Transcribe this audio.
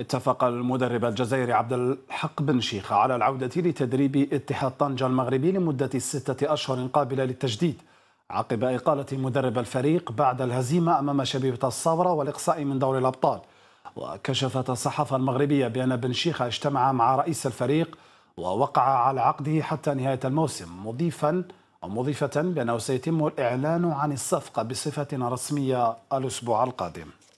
اتفق المدرب الجزائري عبد الحق بن شيخة على العودة لتدريب اتحاد طنجة المغربي لمدة ستة أشهر قابلة للتجديد عقب إقالة مدرب الفريق بعد الهزيمة أمام شبيبة الصورة والإقصاء من دور الأبطال وكشفت الصحافة المغربية بأن بن شيخة اجتمع مع رئيس الفريق ووقع على عقده حتى نهاية الموسم مضيفا ومضيفة بأنه سيتم الإعلان عن الصفقة بصفة رسمية الأسبوع القادم